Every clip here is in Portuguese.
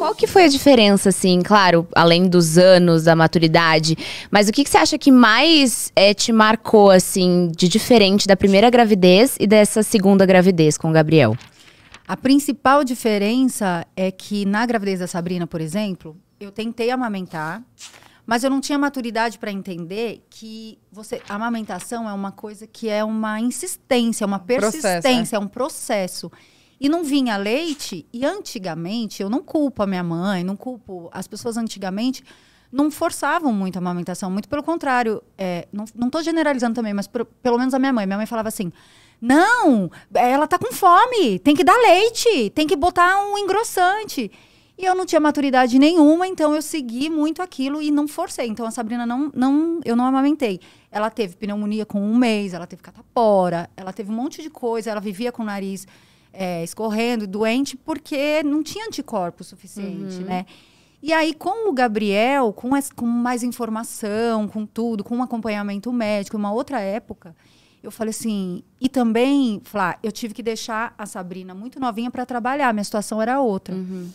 Qual que foi a diferença, assim, claro, além dos anos, da maturidade, mas o que, que você acha que mais é, te marcou, assim, de diferente da primeira gravidez e dessa segunda gravidez com o Gabriel? A principal diferença é que na gravidez da Sabrina, por exemplo, eu tentei amamentar, mas eu não tinha maturidade para entender que você a amamentação é uma coisa que é uma insistência, uma né? persistência, processo, é um processo. E não vinha leite, e antigamente, eu não culpo a minha mãe, não culpo. As pessoas antigamente não forçavam muito a amamentação, muito pelo contrário. É, não estou generalizando também, mas por, pelo menos a minha mãe. Minha mãe falava assim: não, ela tá com fome, tem que dar leite, tem que botar um engrossante. E eu não tinha maturidade nenhuma, então eu segui muito aquilo e não forcei. Então a Sabrina não, não eu não amamentei. Ela teve pneumonia com um mês, ela teve catapora, ela teve um monte de coisa, ela vivia com o nariz é, escorrendo, doente, porque não tinha anticorpo suficiente, uhum. né? E aí, com o Gabriel, com, as, com mais informação, com tudo, com um acompanhamento médico, uma outra época, eu falei assim. E também, Flá, eu tive que deixar a Sabrina muito novinha para trabalhar, minha situação era outra. Uhum.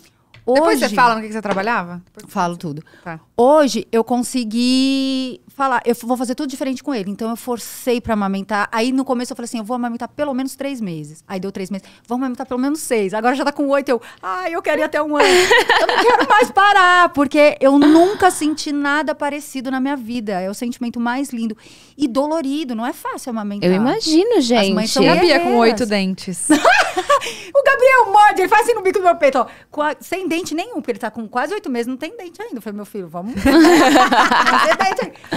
Hoje, Depois você fala no que, você trabalhava? Falo tudo. Tá. Hoje eu consegui falar, eu vou fazer tudo diferente com ele. Então eu forcei para amamentar. Aí no começo eu falei assim: eu vou amamentar pelo menos três meses. Aí deu três meses, vou amamentar pelo menos seis. Agora já tá com oito. Eu, ai, ah, eu queria até um ano. eu não quero mais parar, porque eu nunca senti nada parecido na minha vida. É o sentimento mais lindo. E dolorido, não é fácil amamentar. Eu imagino, gente. As mães são eu sabia com oito dentes. O Gabriel morde, ele faz assim no bico do meu peito, ó. Sem dente nenhum, porque ele tá com quase oito meses, não tem dente ainda. Eu falei, meu filho, vamos.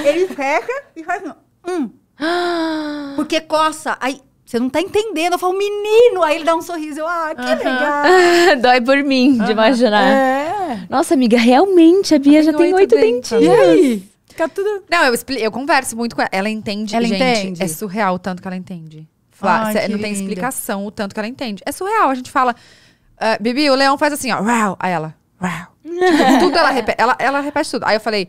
Ele fecha e faz assim, hum. Porque coça. Aí você não tá entendendo. Eu falo, menino! Aí ele dá um sorriso. Eu, ah, que uhum. legal. Dói por mim de imaginar. É. Nossa, amiga, realmente a Bia já tem oito dentinhos. E aí? Fica tudo. Não, eu, expl... eu converso muito com ela. Ela entende, ela gente. Entende. É surreal o tanto que ela entende. Ai, Cê, não tem explicação o tanto que ela entende. É surreal. A gente fala, uh, Bibi, o leão faz assim, ó, uau. Aí ela, uau. tipo, tudo ela repete, ela, ela repete tudo. Aí eu falei,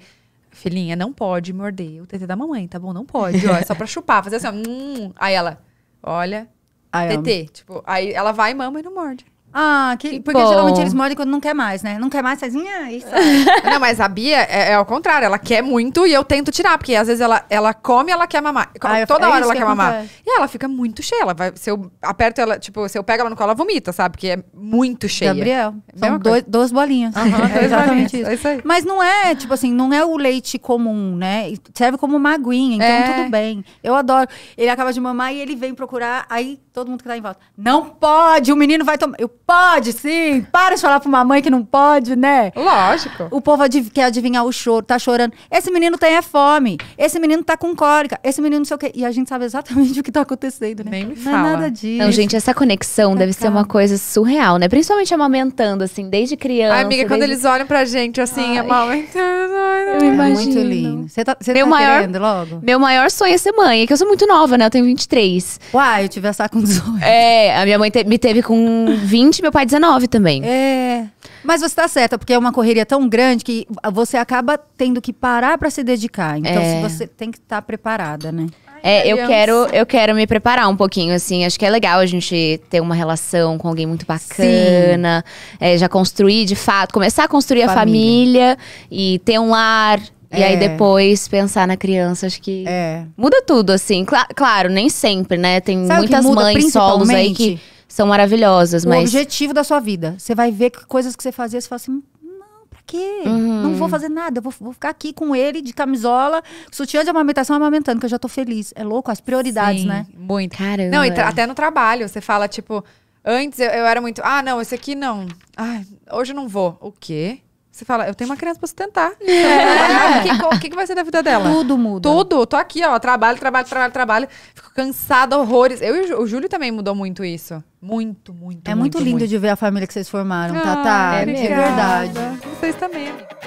filhinha, não pode morder o TT da mamãe, tá bom? Não pode, ó, é só pra chupar, fazer assim, ó. Hum. Aí ela, olha, TT. Tipo, aí ela vai, mama e não morde. Ah, que, que porque bom. geralmente eles mordem quando não quer mais, né? Não quer mais, faz... Ah, isso. não, mas a Bia é, é, ao contrário. Ela quer muito e eu tento tirar. Porque às vezes ela, ela come ela quer mamar. Ai, ah, Toda é hora ela que quer mamar. E ela fica muito cheia. Ela vai, se eu aperto ela, tipo, se eu pego ela no colo, ela vomita, sabe? Porque é muito cheia. Gabriel, é são dois, duas bolinhas. Uhum, é exatamente é isso. aí. mas não é, tipo assim, não é o leite comum, né? Serve como uma aguinha, então é. tudo bem. Eu adoro. Ele acaba de mamar e ele vem procurar, aí todo mundo que tá em volta. Não pode, o menino vai tomar. Eu Pode sim, para de falar pra uma mãe que não pode, né? Lógico. O povo adiv quer adivinhar o choro, tá chorando. Esse menino tem é fome, esse menino tá com cólica, esse menino não sei o quê. E a gente sabe exatamente o que tá acontecendo, né? Nem me fala. Não é nada disso. Não, gente, essa conexão deve calma. ser uma coisa surreal, né? Principalmente amamentando, assim, desde criança. Ai, amiga, desde... quando eles olham pra gente, assim, Ai. amamentando. Eu é imagino. Muito lindo. Você tá, cê meu tá maior, querendo logo? Meu maior sonho é ser mãe, é que eu sou muito nova, né? Eu tenho 23. Uai, eu tive essa com 18. É, a minha mãe te me teve com 20 20, meu pai 19 é também. É. Mas você tá certa, porque é uma correria tão grande que você acaba tendo que parar para se dedicar. Então é. você tem que estar tá preparada, né? É, eu quero, eu quero me preparar um pouquinho, assim. Acho que é legal a gente ter uma relação com alguém muito bacana. É, já construir, de fato, começar a construir família. a família e ter um lar. É. E aí é. depois pensar na criança, acho que é. muda tudo, assim. Cla claro, nem sempre, né? Tem Sabe muitas mães solos aí que são maravilhosas, o mas... O objetivo da sua vida. Você vai ver que coisas que você fazia, você fala assim, não, pra quê? Uhum. Não vou fazer nada, eu vou, vou, ficar aqui com ele, de camisola, sutiã de amamentação, amamentando, que eu já tô feliz. É louco, as prioridades, Sim, né? muito. Caramba. Não, até no trabalho, você fala, tipo... Antes eu, eu era muito, ah, não, esse aqui não. Ai, hoje eu não vou. O quê? Você fala, eu tenho uma criança pra sustentar. É. Então, o que, que, vai ser da vida dela? Tudo muda. Tudo. Tô aqui, ó. Trabalho, trabalho, trabalho, trabalho. Fico cansada, horrores. Eu e o Júlio também mudou muito isso. Muito, muito, É muito, muito lindo muito. de ver a família que vocês formaram, ah, Tatá. Tá. É, é verdade. Vocês também.